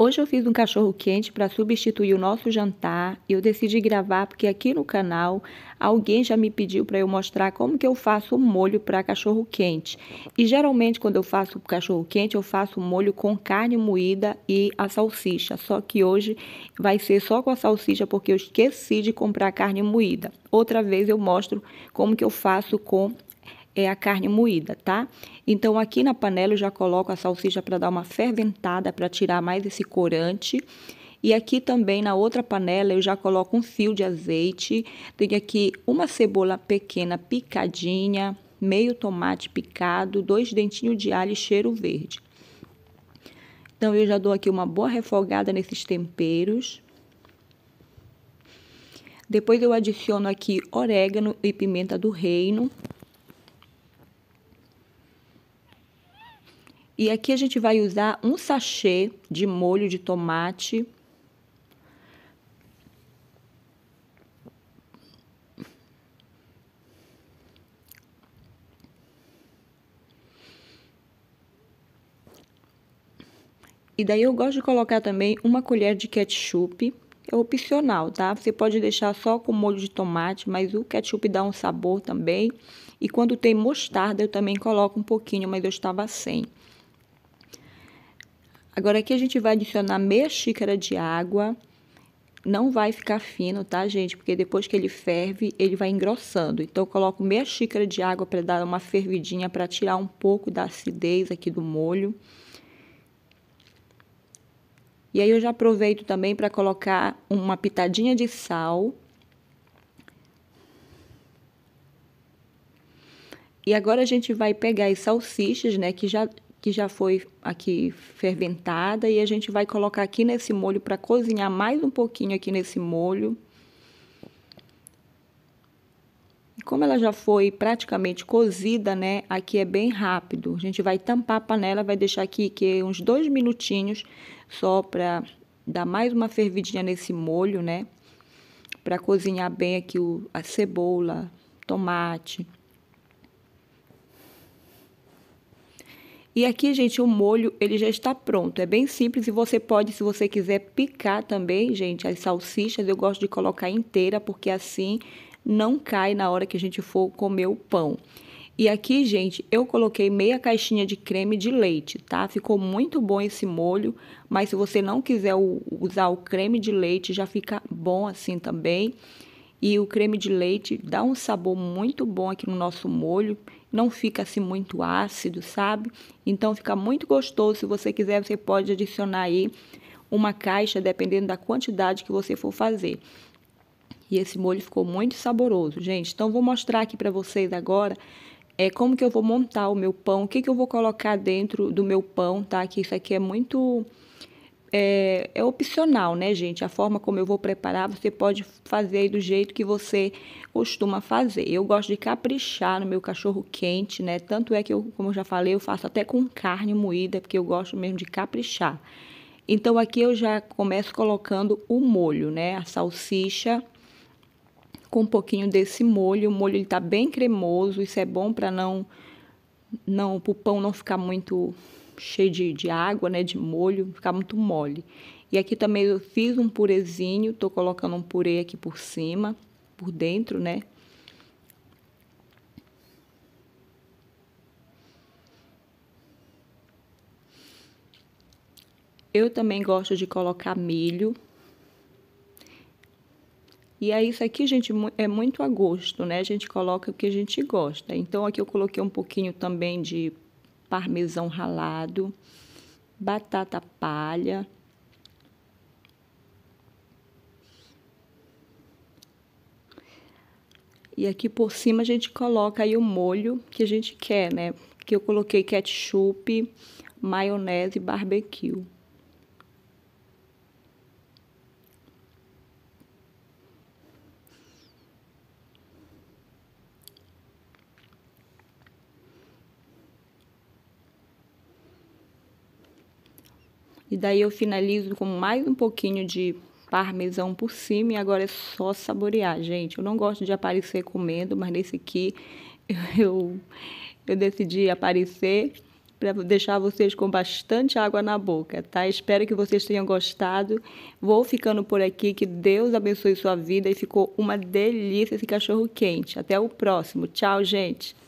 Hoje eu fiz um cachorro quente para substituir o nosso jantar. e Eu decidi gravar porque aqui no canal alguém já me pediu para eu mostrar como que eu faço o molho para cachorro quente. E geralmente quando eu faço cachorro quente, eu faço o molho com carne moída e a salsicha. Só que hoje vai ser só com a salsicha porque eu esqueci de comprar carne moída. Outra vez eu mostro como que eu faço com é a carne moída, tá? Então aqui na panela eu já coloco a salsicha para dar uma ferventada, para tirar mais esse corante. E aqui também na outra panela eu já coloco um fio de azeite. Tenho aqui uma cebola pequena picadinha, meio tomate picado, dois dentinhos de alho e cheiro verde. Então eu já dou aqui uma boa refogada nesses temperos. Depois eu adiciono aqui orégano e pimenta do reino. E aqui a gente vai usar um sachê de molho de tomate. E daí eu gosto de colocar também uma colher de ketchup. É opcional, tá? Você pode deixar só com molho de tomate, mas o ketchup dá um sabor também. E quando tem mostarda, eu também coloco um pouquinho, mas eu estava sem. Agora aqui a gente vai adicionar meia xícara de água. Não vai ficar fino, tá, gente? Porque depois que ele ferve, ele vai engrossando. Então eu coloco meia xícara de água para dar uma fervidinha, para tirar um pouco da acidez aqui do molho. E aí eu já aproveito também para colocar uma pitadinha de sal. E agora a gente vai pegar as salsichas, né, que já que já foi aqui ferventada e a gente vai colocar aqui nesse molho para cozinhar mais um pouquinho aqui nesse molho. Como ela já foi praticamente cozida, né? Aqui é bem rápido. A gente vai tampar a panela, vai deixar aqui que uns dois minutinhos só para dar mais uma fervidinha nesse molho, né? Para cozinhar bem aqui o, a cebola, tomate. E aqui, gente, o molho ele já está pronto. É bem simples e você pode, se você quiser, picar também, gente, as salsichas. Eu gosto de colocar inteira, porque assim não cai na hora que a gente for comer o pão. E aqui, gente, eu coloquei meia caixinha de creme de leite, tá? Ficou muito bom esse molho, mas se você não quiser usar o creme de leite, já fica bom assim também. E o creme de leite dá um sabor muito bom aqui no nosso molho, não fica assim muito ácido, sabe? Então fica muito gostoso. Se você quiser, você pode adicionar aí uma caixa, dependendo da quantidade que você for fazer. E esse molho ficou muito saboroso, gente. Então vou mostrar aqui para vocês agora é como que eu vou montar o meu pão, o que que eu vou colocar dentro do meu pão, tá? Que isso aqui é muito é, é, opcional, né, gente? A forma como eu vou preparar, você pode fazer do jeito que você costuma fazer. Eu gosto de caprichar no meu cachorro quente, né? Tanto é que eu, como eu já falei, eu faço até com carne moída, porque eu gosto mesmo de caprichar. Então aqui eu já começo colocando o molho, né? A salsicha com um pouquinho desse molho. O molho ele tá bem cremoso, isso é bom para não não o pão não ficar muito cheio de, de água, né, de molho, ficar muito mole. E aqui também eu fiz um purezinho, tô colocando um purê aqui por cima, por dentro, né? Eu também gosto de colocar milho. E é isso aqui, gente, é muito a gosto, né? A gente coloca o que a gente gosta. Então, aqui eu coloquei um pouquinho também de parmesão ralado, batata palha, E aqui por cima a gente coloca aí o molho que a gente quer, né? Que eu coloquei ketchup, maionese e barbecue. E daí eu finalizo com mais um pouquinho de parmesão por cima e agora é só saborear, gente. Eu não gosto de aparecer comendo, mas nesse aqui eu, eu decidi aparecer para deixar vocês com bastante água na boca, tá? Espero que vocês tenham gostado. Vou ficando por aqui, que Deus abençoe sua vida e ficou uma delícia esse cachorro quente. Até o próximo. Tchau, gente.